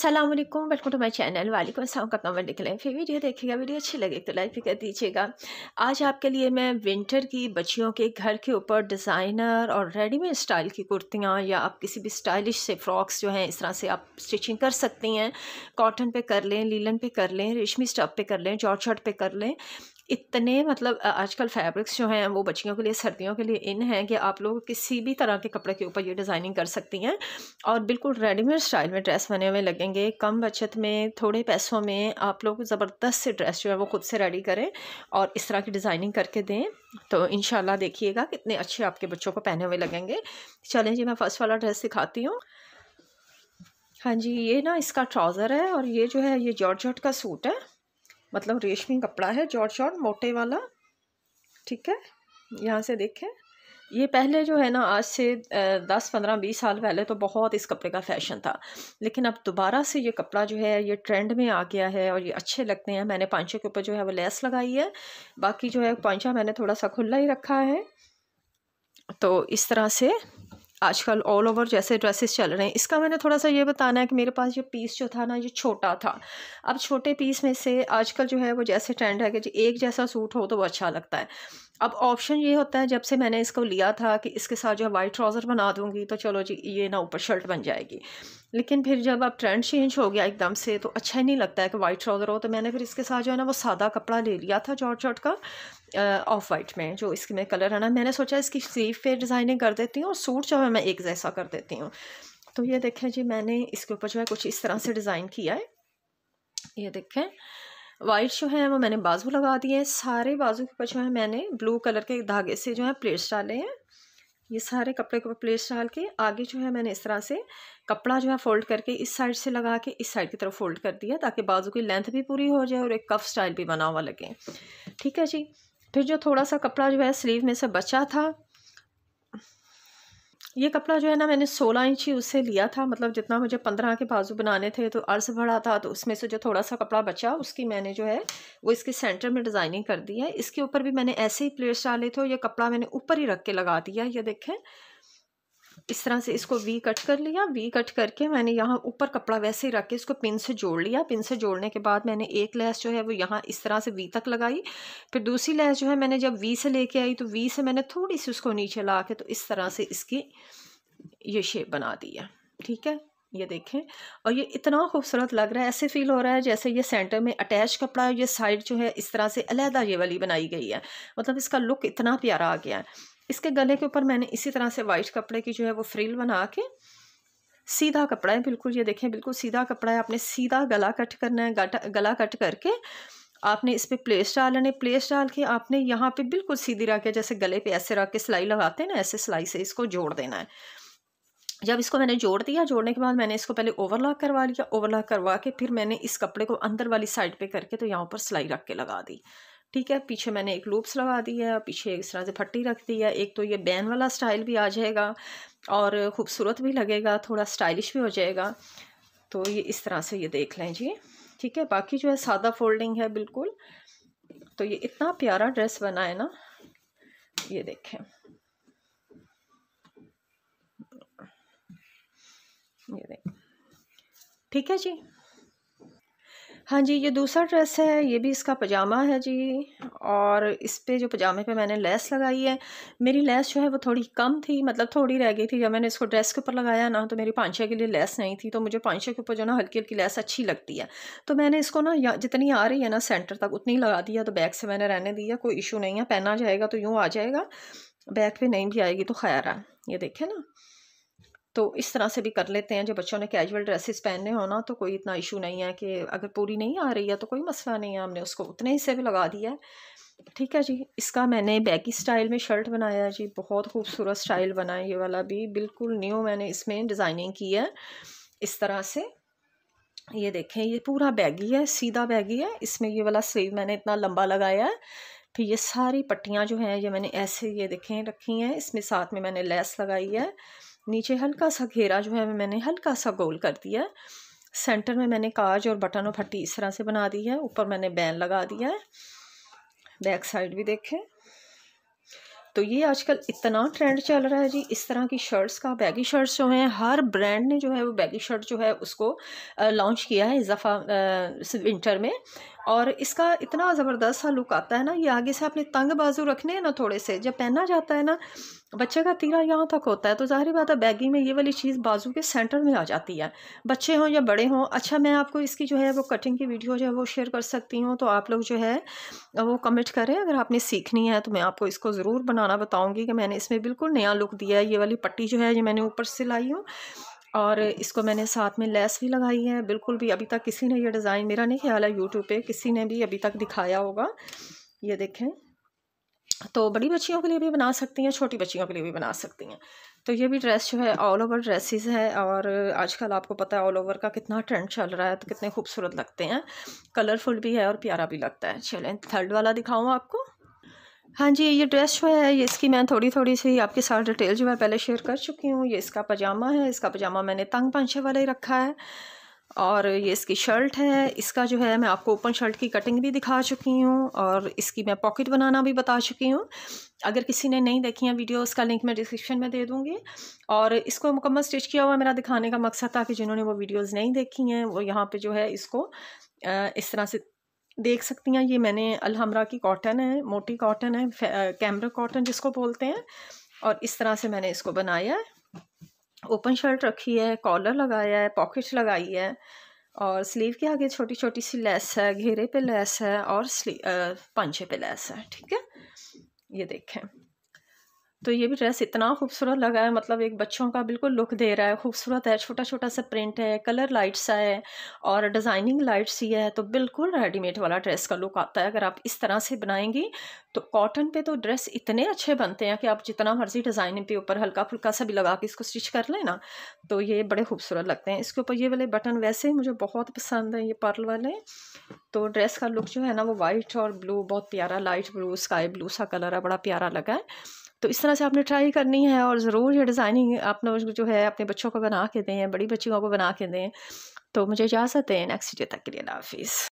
अस्सलाम वालेकुम welcome to my channel वालेकुम अस्सलाम करता हूँ वंडे फिर वीडियो देखिएगा वीडियो अच्छी लगे तो लाइक भी कर दीजिएगा आज आपके लिए मैं विंटर की बच्चियों के घर के ऊपर डिज़ाइनर और रेडीमेड स्टाइल की कुर्तियाँ या आप किसी भी स्टाइलिश से फ्रॉक्स जो हैं इस तरह से आप स्टिचिंग कर सकती हैं कॉटन पे कर लें लीलन पे कर लें रेशमी स्टफ पे कर लें जॉर्ज शर्ट पे कर लें इतने मतलब आजकल फैब्रिक्स जो हैं वो बच्चियों के लिए सर्दियों के लिए इन हैं कि आप लोग किसी भी तरह के कपड़े के ऊपर ये डिज़ाइनिंग कर सकती हैं और बिल्कुल रेडीमेड स्टाइल में ड्रेस बने हुए लगेंगे कम बचत में थोड़े पैसों में आप लोग ज़बरदस्त से ड्रेस जो है वो खुद से रेडी करें और इस तरह की डिज़ाइनिंग करके दें तो इन देखिएगा कितने अच्छे आपके बच्चों को पहने हुए लगेंगे चलें जी मैं फ़र्स्ट वाला ड्रेस दिखाती हूँ हाँ जी ये ना इसका ट्राउज़र है और ये जो है ये जॉर्ज का सूट है मतलब रेशमी कपड़ा है जॉर्ट शॉर्ट मोटे वाला ठीक है यहाँ से देखें ये पहले जो है ना आज से दस पंद्रह बीस साल पहले तो बहुत इस कपड़े का फैशन था लेकिन अब दोबारा से ये कपड़ा जो है ये ट्रेंड में आ गया है और ये अच्छे लगते हैं मैंने पाँचे के ऊपर जो है वो लेस लगाई है बाकी जो है पाँचा मैंने थोड़ा सा खुला ही रखा है तो इस तरह से आजकल ऑल ओवर जैसे ड्रेसेस चल रहे हैं इसका मैंने थोड़ा सा ये बताना है कि मेरे पास जो पीस जो था ना ये छोटा था अब छोटे पीस में से आजकल जो है वो जैसे ट्रेंड है कि जी एक जैसा सूट हो तो वो अच्छा लगता है अब ऑप्शन ये होता है जब से मैंने इसको लिया था कि इसके साथ जो वाइट ट्राउज़र बना दूंगी तो चलो जी ये ना ऊपर शर्ट बन जाएगी लेकिन फिर जब अब ट्रेंड चेंज हो गया एकदम से तो अच्छा ही नहीं लगता है कि वाइट ट्राउज़र हो तो मैंने फिर इसके साथ जो है ना वो सादा कपड़ा ले लिया था जॉर्ट जॉर्ज का ऑफ वाइट में जो इसके में कलर है ना मैंने सोचा इसकी स्लीव पे डिज़ाइनिंग कर देती हूँ और सूट जो है मैं एक जैसा कर देती हूँ तो ये देखें जी मैंने इसके ऊपर जो है कुछ इस तरह से डिज़ाइन किया है ये देखें वाइट जो है वो मैंने बाजू लगा दिए हैं सारे बाजू के ऊपर जो है मैंने ब्लू कलर के धागे से जो है प्लेट्स डाले हैं ये सारे कपड़े के ऊपर प्लेट्स डाल के आगे जो है मैंने इस तरह से कपड़ा जो है फोल्ड करके इस साइड से लगा के इस साइड की तरफ फोल्ड कर दिया ताकि बाजू की लेंथ भी पूरी हो जाए और एक कफ स्टाइल भी बना हुआ लगे ठीक है जी फिर जो थोड़ा सा कपड़ा जो है स्लीव में से बचा था ये कपड़ा जो है ना मैंने सोलह इंची उससे लिया था मतलब जितना मुझे पंद्रह के बाजू बनाने थे तो अर्ज़ भरा था तो उसमें से जो थोड़ा सा कपड़ा बचा उसकी मैंने जो है वो इसके सेंटर में डिज़ाइनिंग कर दी है इसके ऊपर भी मैंने ऐसे ही प्लेट्स डाले थे और ये कपड़ा मैंने ऊपर ही रख के लगा दिया ये देखें इस तरह से इसको वी कट कर लिया वी कट करके मैंने यहाँ ऊपर कपड़ा वैसे ही रख के इसको पिन से जोड़ लिया पिन से जोड़ने के बाद मैंने एक लैस जो है वो यहाँ इस तरह से वी तक लगाई फिर दूसरी लैस जो है मैंने जब वी से लेके आई तो वी से मैंने थोड़ी सी उसको नीचे ला के तो इस तरह से इसकी ये शेप बना दी है ठीक है ये देखें और ये इतना खूबसूरत लग रहा है ऐसे फील हो रहा है जैसे ये सेंटर में अटैच कपड़ा है ये साइड जो है इस तरह से अलहदा ये वाली बनाई गई है मतलब इसका लुक इतना प्यारा आ गया है इसके गले के ऊपर मैंने इसी तरह से वाइट कपड़े की जो है वो फ्रिल बना के सीधा कपड़ा है बिल्कुल ये देखें बिल्कुल सीधा कपड़ा है आपने सीधा गला कट करना है गला कट करके आपने इस पर प्लेस डालने प्लेस डाल के आपने यहाँ पे बिल्कुल सीधी रख के जैसे गले पे ऐसे रख के सिलाई लगाते हैं ना ऐसे सिलाई से इसको जोड़ देना है जब इसको मैंने जोड़ दिया जोड़ने के बाद मैंने इसको पहले ओवरलॉक करवा लिया ओवरलॉक करवा के फिर मैंने इस कपड़े को अंदर वाली साइड पे करके तो यहाँ पर सिलाई रख के लगा दी ठीक है पीछे मैंने एक लूप्स लगा दी है पीछे इस तरह से फट्टी रख दी है एक तो ये बैन वाला स्टाइल भी आ जाएगा और ख़ूबसूरत भी लगेगा थोड़ा स्टाइलिश भी हो जाएगा तो ये इस तरह से ये देख लें जी ठीक है बाकी जो है सादा फोल्डिंग है बिल्कुल तो ये इतना प्यारा ड्रेस बना है ना ये देखें ये देखें ठीक है जी हाँ जी ये दूसरा ड्रेस है ये भी इसका पजामा है जी और इस पर जो पजामे पे मैंने लेस लगाई है मेरी लेस जो है वो थोड़ी कम थी मतलब थोड़ी रह गई थी जब मैंने इसको ड्रेस के ऊपर लगाया ना तो मेरी पाँच छः के लिए लेस नहीं थी तो मुझे पाँच छः के ऊपर जो ना हल्की हल्की लेस अच्छी लगती है तो मैंने इसको ना जितनी आ रही है ना सेंटर तक उतनी लगा दिया तो बैग से मैंने रहने दिया कोई इशू नहीं है पहना जाएगा तो यूँ आ जाएगा बैग पर नहीं भी आएगी तो खैर है ये देखे ना तो इस तरह से भी कर लेते हैं जो बच्चों ने कैजुअल ड्रेसेस पहनने हो ना तो कोई इतना इशू नहीं है कि अगर पूरी नहीं आ रही है तो कोई मसला नहीं है हमने उसको उतने हिस्से भी लगा दिया है ठीक है जी इसका मैंने बैगी स्टाइल में शर्ट बनाया है जी बहुत खूबसूरत स्टाइल बना है ये वाला भी बिल्कुल न्यू मैंने इसमें डिज़ाइनिंग की है इस तरह से ये देखें ये पूरा बैगी है सीधा बैगी है इसमें ये वाला स्लीव मैंने इतना लंबा लगाया है फिर ये सारी पट्टियाँ जो हैं ये मैंने ऐसे ये देखें रखी हैं इसमें साथ में मैंने लेस लगाई है नीचे हल्का सा घेरा जो है मैंने हल्का सा गोल कर दिया है सेंटर में मैंने काज और बटन और फट्टी इस तरह से बना दी है ऊपर मैंने बैन लगा दिया है बैक साइड भी देखें तो ये आजकल इतना ट्रेंड चल रहा है जी इस तरह की शर्ट्स का बैगी शर्ट्स जो हैं हर ब्रांड ने जो है वो बैगी शर्ट जो है उसको लॉन्च किया है इजाफा विंटर में और इसका इतना ज़बरदस्त सा लुक आता है ना ये आगे से आपने तंग बाजू रखने हैं ना थोड़े से जब पहना जाता है ना बच्चे का तीरा यहाँ तक होता है तो ज़ाहिर बात है बैगी में ये वाली चीज़ बाजू के सेंटर में आ जाती है बच्चे हों या बड़े हों अच्छा मैं आपको इसकी जो है वो कटिंग की वीडियो जो है वो शेयर कर सकती हूँ तो आप लोग जो है वो कमेंट करें अगर आपने सीखनी है तो मैं आपको इसको ज़रूर बनाना बताऊँगी कि मैंने इसमें बिल्कुल नया लुक दिया है ये वाली पट्टी जो है ये मैंने ऊपर से लाई हूँ और इसको मैंने साथ में लेस भी लगाई है बिल्कुल भी अभी तक किसी ने ये डिज़ाइन मेरा नहीं ख्याल है यूट्यूब पे किसी ने भी अभी तक दिखाया होगा ये देखें तो बड़ी बच्चियों के लिए भी बना सकती हैं छोटी बच्चियों के लिए भी बना सकती हैं तो ये भी ड्रेस जो है ऑल ओवर ड्रेसेस है और आजकल आपको पता है ऑल ओवर का कितना ट्रेंड चल रहा है तो कितने खूबसूरत लगते हैं कलरफुल भी है और प्यारा भी लगता है चलें थर्ड वाला दिखाऊँ आपको हाँ जी ये ड्रेस जो है ये इसकी मैं थोड़ी थोड़ी सी आपके साथ डिटेल जो है पहले शेयर कर चुकी हूँ ये इसका पजामा है इसका पजामा मैंने तंग पांछे वाला ही रखा है और ये इसकी शर्ट है इसका जो है मैं आपको ओपन शर्ट की कटिंग भी दिखा चुकी हूँ और इसकी मैं पॉकेट बनाना भी बता चुकी हूँ अगर किसी ने नहीं देखी है वीडियो उसका लिंक मैं डिस्क्रिप्शन में दे दूँगी और इसको मुकम्मल स्टिच किया हुआ मेरा दिखाने का मकसद था कि जिन्होंने वो वीडियोज़ नहीं देखी हैं वो यहाँ पर जो है इसको इस तरह से देख सकती हैं ये मैंने अलहमरा की कॉटन है मोटी कॉटन है कैमरा कॉटन जिसको बोलते हैं और इस तरह से मैंने इसको बनाया है ओपन शर्ट रखी है कॉलर लगाया है पॉकेट लगाई है और स्लीव के आगे छोटी छोटी सी लेस है घेरे पे लेस है और पंचे पे लेस है ठीक है ये देखें तो ये भी ड्रेस इतना खूबसूरत लगा है मतलब एक बच्चों का बिल्कुल लुक दे रहा है खूबसूरत है छोटा छोटा सा प्रिंट है कलर लाइट्स है और डिज़ाइनिंग लाइट्स ही है तो बिल्कुल रेडीमेड वाला ड्रेस का लुक आता है अगर आप इस तरह से बनाएंगी तो कॉटन पे तो ड्रेस इतने अच्छे बनते हैं कि आप जितना मर्जी डिज़ाइन पे ऊपर हल्का फुल्का सा भी लगा के इसको स्टिच कर लेना तो ये बड़े खूबसूरत लगते हैं इसके ऊपर ये वाले बटन वैसे ही मुझे बहुत पसंद है ये पर्ल वाले तो ड्रेस का लुक जो है ना वो वाइट और ब्लू बहुत प्यारा लाइट ब्लू स्काई ब्लू सा कलर है बड़ा प्यारा लगा है तो इस तरह से आपने ट्राई करनी है और ज़रूर ये डिज़ाइनिंग आपने जो है अपने बच्चों को बना के दें बड़ी बच्चियों को बना के दें तो मुझे इजाज़त है नेक्स्ट डे तक के लिए हाफिज़